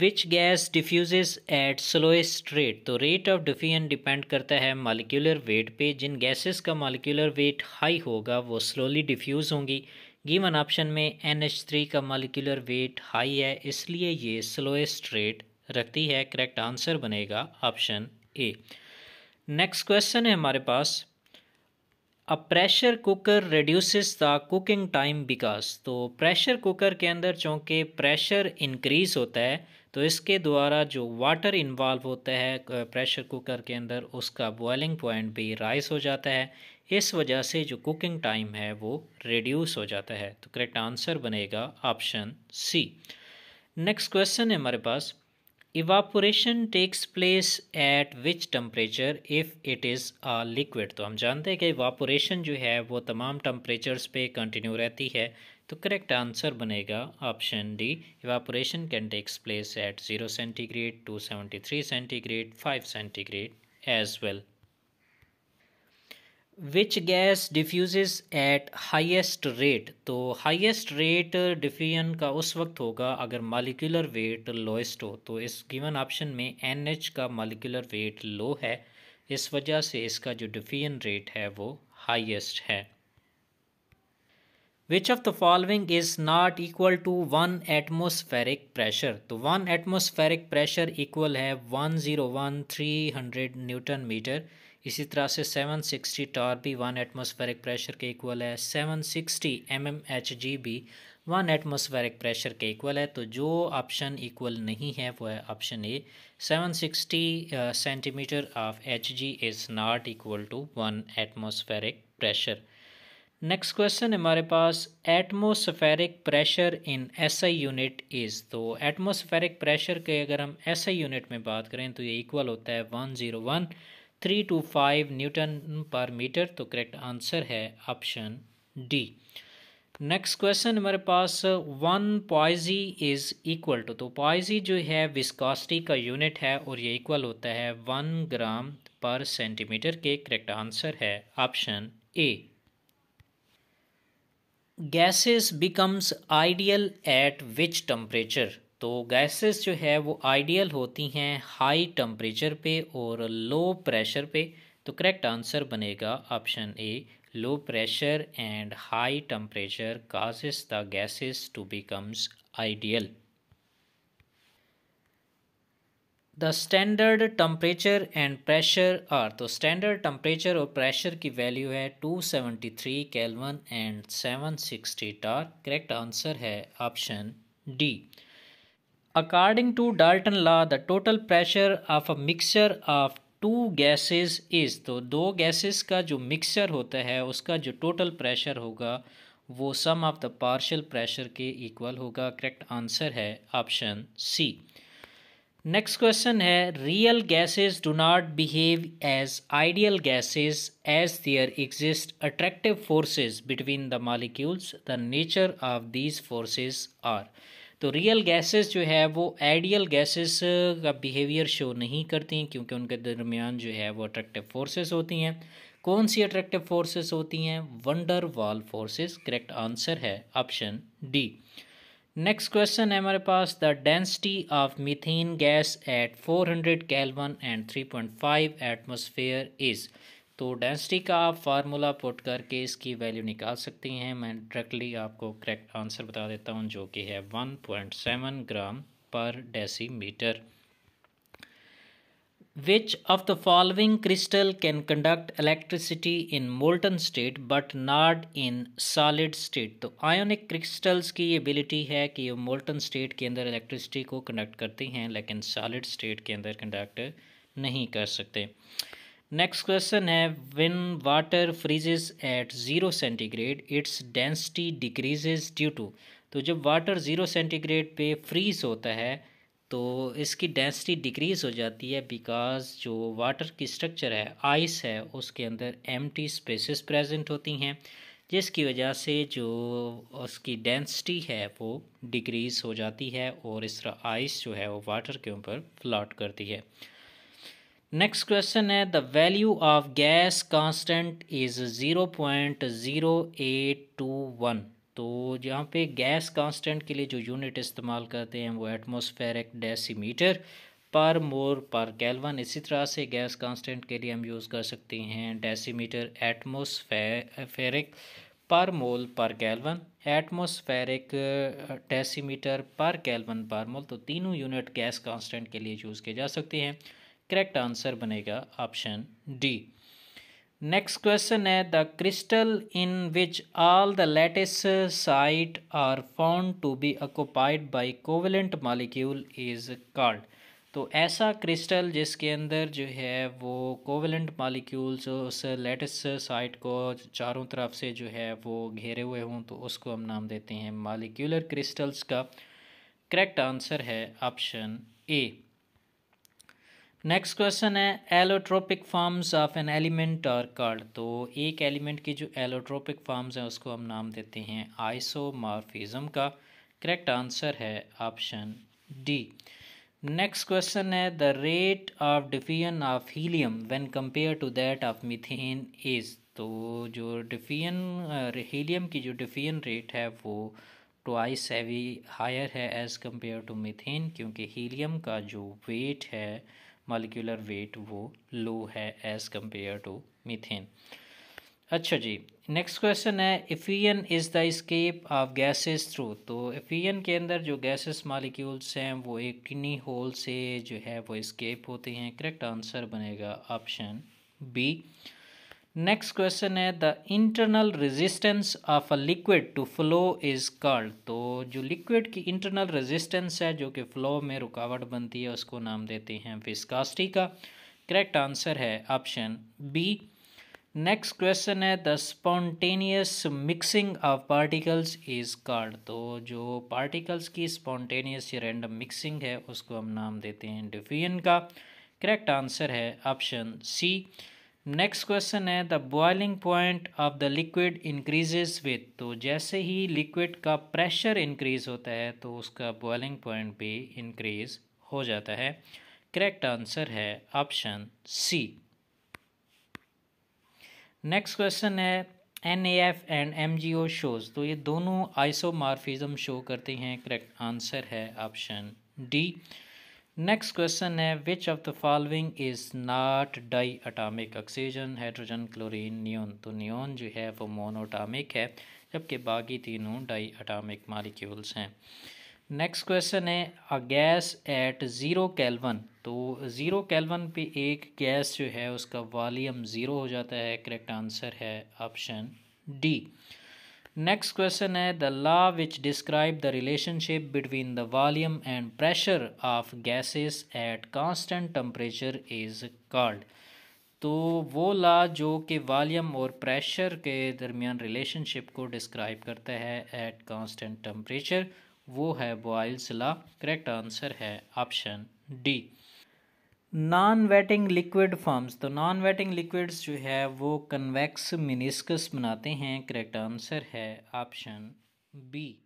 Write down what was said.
which gas diffuse at slowest rate तो rate of diffusion depend करता है molecular weight पे जिन गैसेस का मालिक्यूलर वेट हाई होगा वो स्लोली डिफ्यूज़ होंगी गिवन ऑप्शन में एन एच थ्री का मालिक्यूलर वेट हाई है इसलिए ये स्लोएस्ट रेट रखती है करेक्ट आंसर बनेगा ऑप्शन ए नेक्स्ट क्वेश्चन है हमारे पास a pressure cooker reduces the cooking time because तो प्रेशर कुकर के अंदर चूँकि प्रेशर इंक्रीज़ होता है तो इसके द्वारा जो वाटर इन्वॉल्व होता है प्रेशर कुकर के अंदर उसका बॉइलिंग पॉइंट भी राइस हो जाता है इस वजह से जो कुकिंग टाइम है वो रिड्यूस हो जाता है तो करेक्ट आंसर बनेगा ऑप्शन सी नेक्स्ट क्वेश्चन है हमारे पास evaporation takes place at which temperature if it is a liquid तो हम जानते हैं कि इवापोरेशन जो है वो तमाम टम्परेचर्स पे कंटिन्यू रहती है तो करेक्ट आंसर बनेगा option D evaporation can takes place at zero centigrade to seventy three centigrade five centigrade as well which gas diffuse at highest rate तो हाईएस्ट रेट डिफ्यूजन का उस वक्त होगा अगर मालिकुलर वेट लोएस्ट हो तो इस गिवन ऑप्शन में एन एच का मालिकुलर वेट लो है इस वजह से इसका जो डिफ्यूजन रेट है वो हाईएस्ट है which of the following is not equal to one atmospheric pressure तो वन एटमोसफेरिक प्रेशर इक्वल है one zero one three hundred newton metre इसी तरह से सेवन सिक्सटी टॉर भी वन एटमोसफेरिक प्रेशर के इक्वल है seven sixty M M H G भी one atmospheric pressure के इक्वल है तो जो ऑप्शन इक्वल नहीं है वो है option A seven sixty centimetre of H ji is not equal to one atmospheric pressure next question है हमारे पास atmospheric pressure in SI unit is तो एटमोसफेरिक प्रेशर के अगर हम एसआई यूनिट में बात करें तो ये इक्वल होता है one zero one three two five newton पर मीटर तो करेक्ट आंसर है ऑप्शन डी नेक्स्ट क्वेश्चन हमारे पास one poise is equal to तो पॉइजी जो है विस्कास्टी का यूनिट है और ये इक्वल होता है वन ग्राम पर सेंटीमीटर के करेक्ट आंसर है option A gases becomes ideal at which temperature तो गैसेस जो है वो आइडियल होती हैं हाई टम्परेचर पे और लो प्रेशर पे तो करेक्ट आंसर बनेगा option A low pressure and high temperature causes the gases to becomes ideal the standard temperature and pressure are तो स्टैंडर्ड टम्परेचर और प्रेशर की वैल्यू है 273 kelvin and seven sixty torr correct answer है option D according to Dalton law the total pressure of a mixture of two gases is तो दो gases का जो mixture होता है उसका जो टोटल प्रेशर होगा वो sum of the partial pressure के इक्वल होगा करेक्ट आंसर है ऑप्शन सी नेक्स्ट क्वेश्चन है real gases do not behave as ideal gases as there exist attractive forces between the molecules the nature of these forces are तो real gases जो है वो ideal gases का behaviour show नहीं करती क्योंकि उनके दरमियान जो है वो अट्रैक्टिव फोर्सेस होती हैं कौन सी अट्रैक्टिव फोर्सेस होती हैं van der Waals forces correct answer है ऑप्शन डी नेक्स्ट क्वेश्चन है हमारे पास the density of methane gas at 400 kelvin and 3.5 atmosphere is तो डेंसिटी का आप फार्मूला पुट करके इसकी वैल्यू निकाल सकते हैं मैं डायरेक्टली आपको करेक्ट आंसर बता देता हूँ जो कि है वन पॉइंट सेवन ग्राम पर decimetre which of the following crystal can conduct electricity in molten state but not in solid state तो आयोनिक क्रिस्टल्स की एबिलिटी है कि वो मोल्टन स्टेट के अंदर इलेक्ट्रिसिटी को कंडक्ट करती हैं लेकिन सॉलिड स्टेट के अंदर कंडक्ट नहीं कर सकते नेक्स्ट क्वेश्चन है when water freezes at zero centigrade its density decreases due to तो जब वाटर ज़ीरो सेंटीग्रेड पे फ्रीज होता है तो इसकी डेंसिटी डिक्रीज़ हो जाती है बिकॉज जो वाटर की स्ट्रक्चर है आइस है उसके अंदर एम टी स्पेसिस प्रेजेंट होती हैं जिसकी वजह से जो उसकी डेंसिटी है वो डिक्रीज़ हो जाती है और इस तरह आइस जो है वो वाटर के ऊपर फ्लॉट करती है नेक्स्ट क्वेश्चन है the value of gas constant is zero point zero eight two one तो यहाँ पे गैस कांस्टेंट के लिए जो यूनिट इस्तेमाल करते हैं वो एटमोसफेरिक डेसीमीटर पर मोर पर कैलवन इसी तरह से गैस कांस्टेंट के लिए हम यूज़ कर सकते हैं डेसीमीटर एटमोसफेरिक पर मोल पर कैलवन एटमोसफेरिक डेसीमीटर पर कैलवन पर मोल तो तीनों यूनिट गैस कांस्टेंट के लिए यूज़ किए जा सकते हैं करेक्ट आंसर बनेगा ऑप्शन डी नेक्स्ट क्वेश्चन है the crystal in which all the lattice site are found to be occupied by covalent molecule is called तो ऐसा क्रिस्टल जिसके अंदर जो है वो कोवलेंट मालिक्यूल्स उस लेटेस्ट साइट को चारों तरफ से जो है वो घेरे हुए हों तो उसको हम नाम देते हैं मालिक्यूलर क्रिस्टल्स का करेक्ट आंसर है ऑप्शन ए नेक्स्ट क्वेश्चन है allotropic forms of an element are called तो एक एलिमेंट की जो एलोट्रोपिक फॉर्म्स हैं उसको हम नाम देते हैं आइसोमार्फिज्म का करेक्ट आंसर है ऑप्शन डी नेक्स्ट क्वेश्चन है the rate of diffusion of helium when compare to that of methane is तो जो डिफ्यूजन हीलियम की जो डिफ्यूजन रेट है वो ट्वाइस हैवी हायर है एज़ कम्पेयर टू मिथेन क्योंकि हीलियम का जो वेट है मालिक्यूलर वेट वो लो है एज़ कम्पेयर टू मीथेन अच्छा जी नेक्स्ट क्वेश्चन है effusion is the escape of gases through तो इफ़ियन के अंदर जो गैसेस मालिक्यूल्स हैं वो एक किन्नी होल से जो है वो स्केप होते हैं करेक्ट आंसर बनेगा ऑप्शन बी नेक्स्ट क्वेश्चन है the internal resistance of a liquid to flow is called तो जो लिक्विड की इंटरनल रेजिस्टेंस है जो कि फ्लो में रुकावट बनती है उसको नाम देते हैं विस्कास्टी का करेक्ट आंसर है ऑप्शन बी नेक्स्ट क्वेश्चन है the spontaneous mixing of particles is called तो जो पार्टिकल्स की स्पॉन्टेनियस या रैंडम मिक्सिंग है उसको हम नाम देते हैं डिफ्यूजन का करेक्ट आंसर है ऑप्शन सी नेक्स्ट क्वेश्चन है the boiling point of the liquid increases with तो जैसे ही लिक्विड का प्रेशर इंक्रीज होता है तो उसका बॉइलिंग पॉइंट भी इंक्रीज हो जाता है करेक्ट आंसर है ऑप्शन सी नेक्स्ट क्वेश्चन है N A F and M G O shows तो ये दोनों आइसोमार्फिज्म शो करते हैं करेक्ट आंसर है ऑप्शन डी नेक्स्ट क्वेश्चन है which of the following is not diatomic oxygen hydrogen chlorine neon तो neon जो है वो मोनोटामिक है जबकि बाकी तीनों डाई अटामिक मालिक्यूल्स हैं नेक्स्ट क्वेश्चन है a gas at zero kelvin तो ज़ीरो कैलवन पे एक गैस जो है उसका वॉल्यूम ज़ीरो हो जाता है करेक्ट आंसर है ऑप्शन डी नेक्स्ट क्वेश्चन है the law which describe the relationship between the volume and pressure of gases at constant temperature is called तो वो लॉ जो कि वॉल्यूम और प्रेशर के दरमियान रिलेशनशिप को डिस्क्राइब करता है एट कांस्टेंट टम्परेचर वो है बॉयल्स लॉ करेक्ट आंसर है option D non wetting liquid forms तो नॉन वेटिंग लिक्विड्स जो है वो कन्वेक्स मिनिस्कस बनाते हैं करेक्ट आंसर है ऑप्शन बी